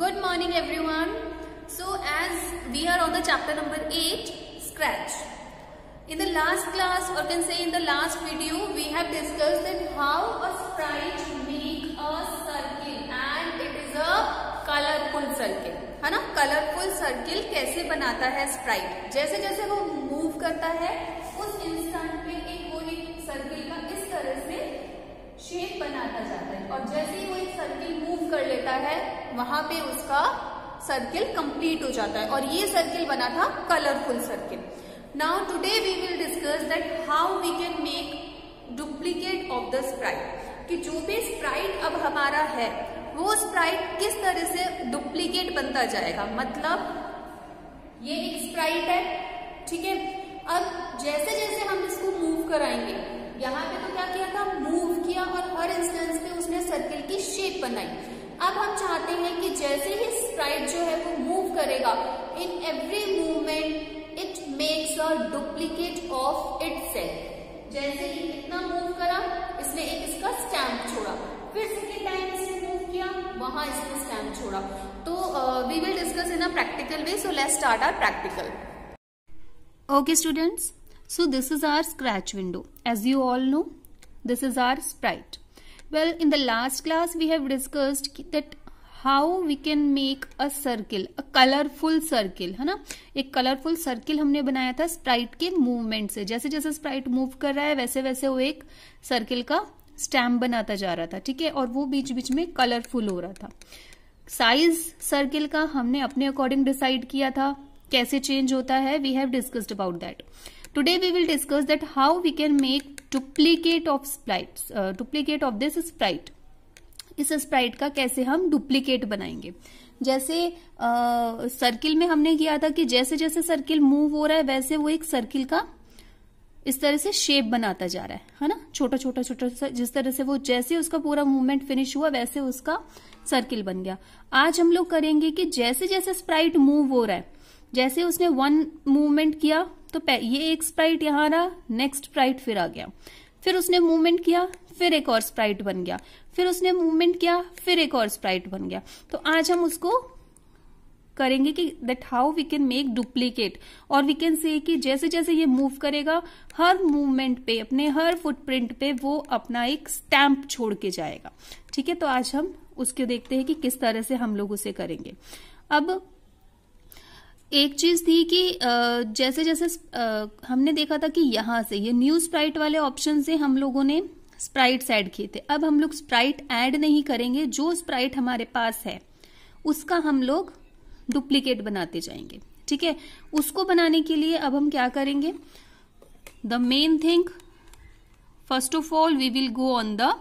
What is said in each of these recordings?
Good morning everyone. So as we are on the chapter number 8, Scratch. In the last class or can say in the last video, we have discussed that how a sprite make a circle and it is a colorful circle. है ना colourful circle कैसे बनाता है Sprite जैसे जैसे वो move करता है उस इंस्टेंट पे एक वो एक सर्किल का इस तरह से शेप बनाता जाता है और जैसे ही वो एक सर्किल मूव कर लेता है वहां पे उसका सर्किल कंप्लीट हो जाता है और ये सर्किल बना था colourful circle now today we will discuss that how we can make duplicate of the sprite कि जो भी स्प्राइट अब हमारा है वो स्प्राइट किस तरह से डुप्लीकेट बनता जाएगा मतलब ये एक स्प्राइट है ठीक है अब जैसे जैसे हम इसको मूव कराएंगे यहाँ पे तो क्या किया था किया और हर इंस्टेंस पे उसने सर्किल की शेप बनाई अब हम चाहते हैं कि जैसे ही स्प्राइट जो है वो मूव करेगा in every movement it makes a duplicate of it जैसे ही इतना मूव करा इसने एक इसका स्टैम्प छोड़ा फिर सेकेंड टाइम इसने मूव किया वहां इसने स्टैम्प छोड़ा तो we will discuss in a practical way so let's start our practical okay students so this is our scratch window as you all know This is our sprite. Well, in the last class we have discussed that how we can make a circle a colourful circle है ना एक colourful circle हमने बनाया था Sprite के movement से जैसे जैसे स्प्राइट मूव कर रहा है वैसे वैसे वो एक सर्किल का stamp बनाता जा रहा था ठीक है और वो बीच बीच में कलरफुल हो रहा था साइज सर्किल का हमने अपने अकॉर्डिंग डिसाइड किया था कैसे चेंज होता है we have discussed about that today we will discuss that how we can make duplicate of sprite duplicate of this sprite इस स्प्राइट का कैसे हम डुप्लीकेट बनाएंगे जैसे सर्किल uh, में हमने किया था कि जैसे जैसे सर्किल मूव हो रहा है वैसे वो एक सर्किल का इस तरह से शेप बनाता जा रहा है है ना छोटा छोटा छोटा सा जिस तरह से वो जैसे उसका पूरा मूवमेंट फिनिश हुआ वैसे उसका सर्किल बन गया आज हम लोग करेंगे कि जैसे जैसे स्प्राइट मूव हो रहा है जैसे उसने वन मूवमेंट किया तो ये एक स्प्राइट यहां रहा नेक्स्ट स्प्राइट फिर आ गया फिर उसने मूवमेंट किया फिर एक और स्प्राइट बन गया फिर उसने मूवमेंट किया फिर एक और स्प्राइट बन गया तो आज हम उसको करेंगे कि that how we can make duplicate और वी कैन से कि जैसे जैसे ये मूव करेगा हर मूवमेंट पे अपने हर फुटप्रिंट पे वो अपना एक स्टैंप छोड़ के जाएगा ठीक है तो आज हम उसको देखते हैं कि किस तरह से हम लोग उसे करेंगे अब एक चीज थी कि जैसे जैसे हमने देखा था कि यहां से ये न्यू स्प्राइट वाले ऑप्शन से हम लोगों ने स्प्राइट्स ऐड किए थे अब हम लोग स्प्राइट ऐड नहीं करेंगे जो स्प्राइट हमारे पास है उसका हम लोग डुप्लीकेट बनाते जाएंगे ठीक है उसको बनाने के लिए अब हम क्या करेंगे the main thing first of all we will go on the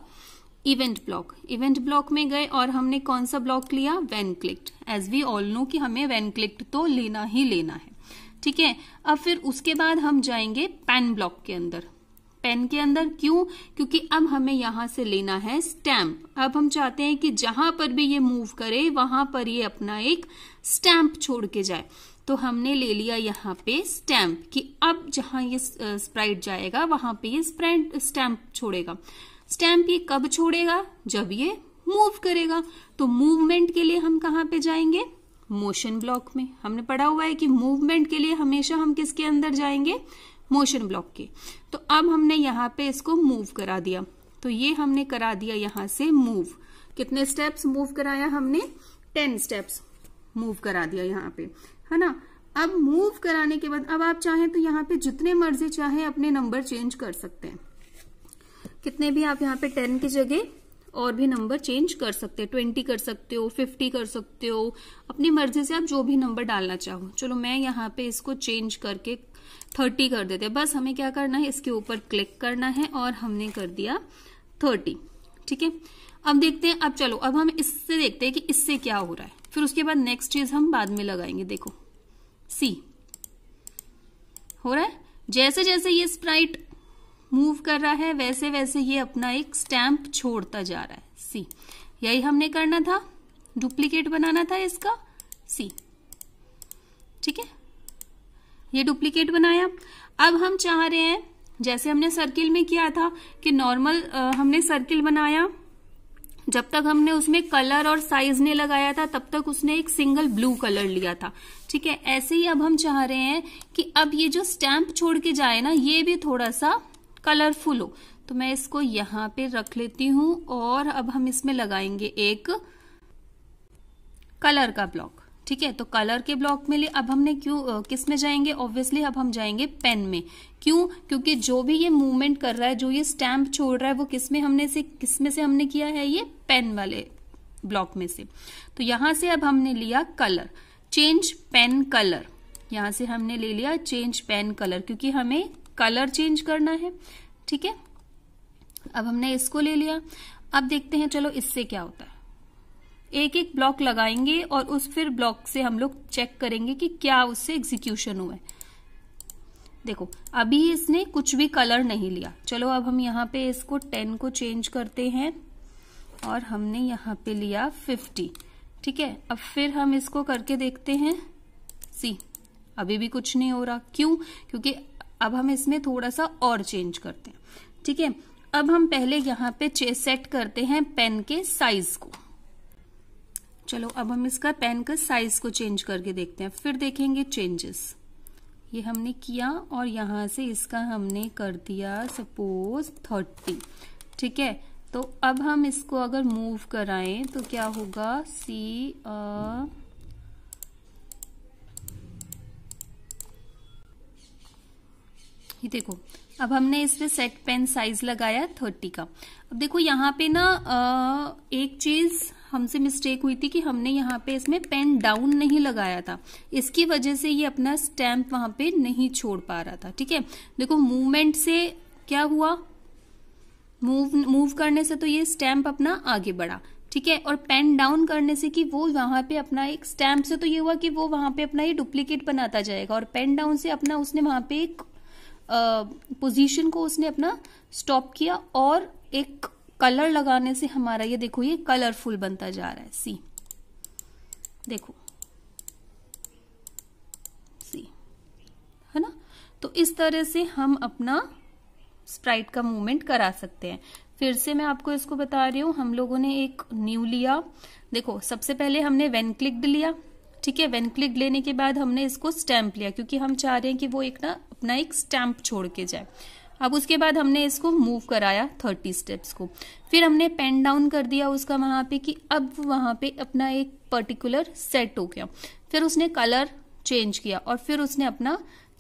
event block event block में गए और हमने कौन सा ब्लॉक लिया when clicked as we all know कि हमें वेन क्लिक्ड तो लेना ही लेना है ठीक है अब फिर उसके बाद हम जाएंगे पेन ब्लॉक के अंदर पेन के अंदर क्यों क्योंकि अब हमें यहां से लेना है स्टैम्प अब हम चाहते हैं कि जहां पर भी ये मूव करे वहां पर ये अपना एक स्टैम्प छोड़ के जाए तो हमने ले लिया यहाँ पे स्टैम्प कि अब जहां ये स्प्राइट जाएगा वहां पे ये स्प्राइट स्टैम्प छोड़ेगा स्टैम्प ये कब छोड़ेगा जब ये मूव करेगा तो मूवमेंट के लिए हम कहाँ पे जाएंगे मोशन ब्लॉक में हमने पढ़ा हुआ है कि मूवमेंट के लिए हमेशा हम किसके अंदर जाएंगे मोशन ब्लॉक के तो अब हमने यहाँ पे इसको मूव करा दिया तो ये हमने करा दिया यहाँ से मूव कितने स्टेप्स मूव कराया हमने टेन स्टेप्स मूव करा दिया यहाँ पे है ना अब मूव कराने के बाद अब आप चाहें तो यहाँ पे जितने मर्जी चाहे अपने नंबर चेंज कर सकते हैं कितने भी आप यहाँ पे टेन की जगह और भी नंबर चेंज कर सकते हो ट्वेंटी कर सकते हो फिफ्टी कर सकते हो अपनी मर्जी से आप जो भी नंबर डालना चाहो चलो मैं यहाँ पे इसको चेंज करके थर्टी कर देते हैं बस हमें क्या करना है इसके ऊपर क्लिक करना है और हमने कर दिया थर्टी ठीक है अब देखते हैं अब चलो अब हम इससे देखते हैं कि इससे क्या हो रहा है फिर उसके बाद नेक्स्ट चीज हम बाद में लगाएंगे देखो सी हो रहा है जैसे जैसे ये स्प्राइट मूव कर रहा है वैसे वैसे ये अपना एक स्टैम्प छोड़ता जा रहा है सी यही हमने करना था डुप्लीकेट बनाना था इसका सी ठीक है ये डुप्लीकेट बनाया अब हम चाह रहे हैं जैसे हमने सर्किल में किया था कि नॉर्मल हमने सर्किल बनाया जब तक हमने उसमें कलर और साइज ने लगाया था तब तक उसने एक सिंगल ब्लू कलर लिया था ठीक है ऐसे ही अब हम चाह रहे हैं कि अब ये जो स्टैंप छोड़ के जाए ना ये भी थोड़ा सा कलरफुल हो तो मैं इसको यहां पे रख लेती हूं और अब हम इसमें लगाएंगे एक कलर का ब्लॉक ठीक है तो कलर के ब्लॉक में ले अब हमने क्यों किस में जाएंगे ऑब्वियसली अब हम जाएंगे पेन में क्यों क्योंकि जो भी ये मूवमेंट कर रहा है जो ये स्टैम्प छोड़ रहा है वो किस में हमने से किस में से हमने किया है ये पेन वाले ब्लॉक में से तो यहां से अब हमने लिया कलर चेंज पेन कलर यहां से हमने ले लिया चेंज पेन कलर क्योंकि हमें कलर चेंज करना है ठीक है अब हमने इसको ले लिया अब देखते हैं चलो इससे क्या होता है एक एक ब्लॉक लगाएंगे और उस फिर ब्लॉक से हम लोग चेक करेंगे कि क्या उससे एग्जीक्यूशन हुआ है देखो अभी इसने कुछ भी कलर नहीं लिया चलो अब हम यहाँ पे इसको टेन को चेंज करते हैं और हमने यहां पे लिया फिफ्टी ठीक है अब फिर हम इसको करके देखते हैं सी अभी भी कुछ नहीं हो रहा क्यों क्योंकि अब हम इसमें थोड़ा सा और चेंज करते हैं ठीक है अब हम पहले यहाँ पे सेट करते हैं पेन के साइज को चलो अब हम इसका पेन का साइज को चेंज करके देखते हैं फिर देखेंगे चेंजेस ये हमने किया और यहां से इसका हमने कर दिया सपोज थर्टी ठीक है तो अब हम इसको अगर मूव कराएं तो क्या होगा सी आ, uh, ये देखो अब हमने इसमें सेट पेन साइज लगाया थर्टी का अब देखो यहाँ पे ना एक चीज हमसे मिस्टेक हुई थी कि हमने यहाँ पे इसमें पेन डाउन नहीं लगाया था इसकी वजह से ये अपना स्टैम्प वहां पे नहीं छोड़ पा रहा था ठीक है देखो मूवमेंट से क्या हुआ मूव मूव करने से तो ये स्टैम्प अपना आगे बढ़ा ठीक है और पेन डाउन करने से कि वो वहां पे अपना एक स्टैम्प से तो ये हुआ कि वो वहां पे अपना ये डुप्लीकेट बनाता जाएगा और पेन डाउन से अपना उसने वहां पे एक पोजीशन को उसने अपना स्टॉप किया और एक कलर लगाने से हमारा ये देखो ये कलरफुल बनता जा रहा है सी देखो सी है ना तो इस तरह से हम अपना स्प्राइट का मूवमेंट करा सकते हैं फिर से मैं आपको इसको बता रही हूं हम लोगों ने एक न्यू लिया देखो सबसे पहले हमने वेन क्लिक्ड लिया ठीक है वेन क्लिक लेने के बाद हमने इसको स्टैम्प लिया क्योंकि हम चाह रहे हैं कि वो एक ना अपना एक स्टैंप छोड़ के जाए अब उसके बाद हमने इसको मूव कराया थर्टी स्टेप्स को फिर हमने पेन डाउन कर दिया उसका वहाँ पे कि अब वहाँ पे अपना एक पर्टिकुलर सेट हो गया फिर उसने कलर चेंज किया और फिर उसने अपना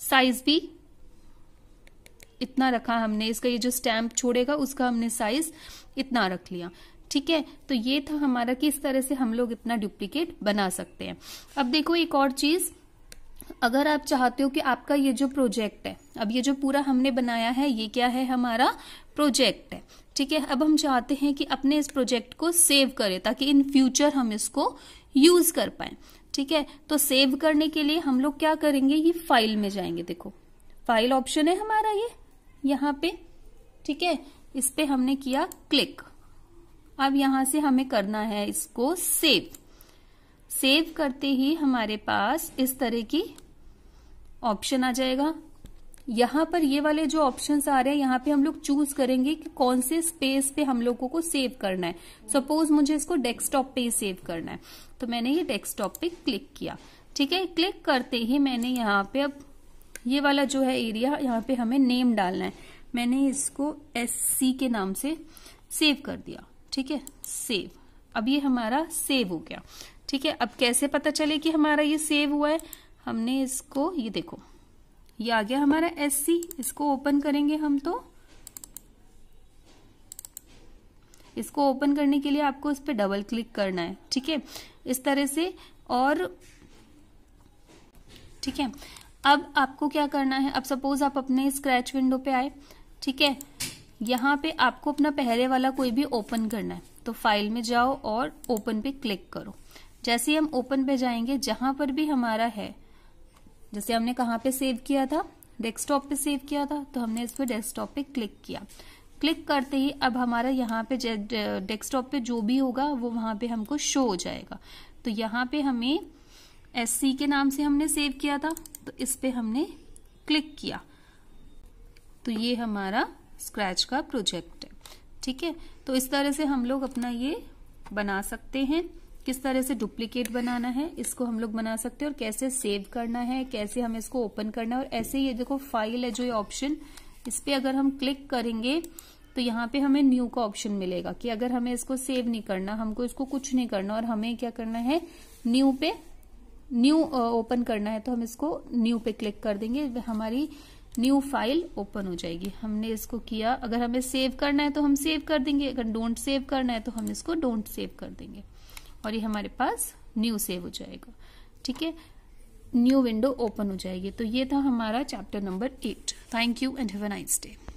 साइज भी इतना रखा हमने इसका ये जो स्टैम्प छोड़ेगा उसका हमने साइज इतना रख लिया ठीक है तो ये था हमारा कि इस तरह से हम लोग इतना डुप्लीकेट बना सकते हैं अब देखो एक और चीज़ अगर आप चाहते हो कि आपका ये जो प्रोजेक्ट है अब ये जो पूरा हमने बनाया है ये क्या है हमारा प्रोजेक्ट है ठीक है अब हम चाहते हैं कि अपने इस प्रोजेक्ट को सेव करें ताकि इन फ्यूचर हम इसको यूज कर पाए ठीक है तो सेव करने के लिए हम लोग क्या करेंगे ये फाइल में जाएंगे देखो फाइल ऑप्शन है हमारा ये यहाँ पे ठीक है इस पे हमने किया क्लिक अब यहां से हमें करना है इसको सेव सेव करते ही हमारे पास इस तरह की ऑप्शन आ जाएगा यहां पर ये वाले जो ऑप्शन आ रहे हैं यहाँ पे हम लोग चूज करेंगे कि कौन से स्पेस पे हम लोगों को सेव करना है सपोज मुझे इसको डेस्कटॉप पे ही सेव करना है तो मैंने ये डेस्कटॉप पे क्लिक किया ठीक है क्लिक करते ही मैंने यहाँ पे अब ये वाला जो है एरिया यहाँ पे हमें नेम डालना है मैंने इसको एस सी के नाम से सेव कर दिया ठीक है सेव अब ये हमारा सेव हो गया ठीक है अब कैसे पता चले कि हमारा ये सेव हुआ है हमने इसको ये देखो ये आ गया हमारा एस सी इसको ओपन करेंगे हम तो इसको ओपन करने के लिए आपको इस पर डबल क्लिक करना है ठीक है इस तरह से और ठीक है अब आपको क्या करना है अब सपोज आप अपने स्क्रैच विंडो पे आए ठीक है यहां पे आपको अपना पहले वाला कोई भी ओपन करना है तो फाइल में जाओ और ओपन पे क्लिक करो जैसे हम ओपन पे जाएंगे जहां पर भी हमारा है जैसे हमने कहाँ पे सेव किया था डेस्कटॉप पे सेव किया था तो हमने इस पर डेस्कटॉप पे क्लिक किया क्लिक करते ही अब हमारा यहाँ पे डेस्कटॉप पे जो भी होगा वो वहां पे हमको शो हो जाएगा तो यहाँ पे हमें एस के नाम से हमने सेव किया था तो इस पर हमने क्लिक किया तो ये हमारा स्क्रैच का प्रोजेक्ट है ठीक है तो इस तरह से हम लोग अपना ये बना सकते हैं किस तरह से डुप्लीकेट बनाना है इसको हम लोग बना सकते हैं और कैसे सेव करना है कैसे हमें इसको ओपन करना है और ऐसे ये देखो फाइल है जो ये ऑप्शन इस पर अगर हम क्लिक करेंगे तो यहाँ पे हमें न्यू का ऑप्शन मिलेगा कि अगर हमें इसको सेव नहीं करना हमको इसको कुछ नहीं करना और हमें क्या करना है न्यू पे न्यू ओपन करना है तो हम इसको न्यू पे क्लिक कर देंगे हमारी न्यू फाइल ओपन हो जाएगी हमने इसको किया अगर हमें सेव करना है तो हम सेव कर देंगे अगर डोंट सेव करना है तो हम इसको डोंट सेव कर देंगे और ये हमारे पास न्यू सेव हो जाएगा ठीक है न्यू विंडो ओपन हो जाएगी तो ये था हमारा chapter number eight thank you and have a nice day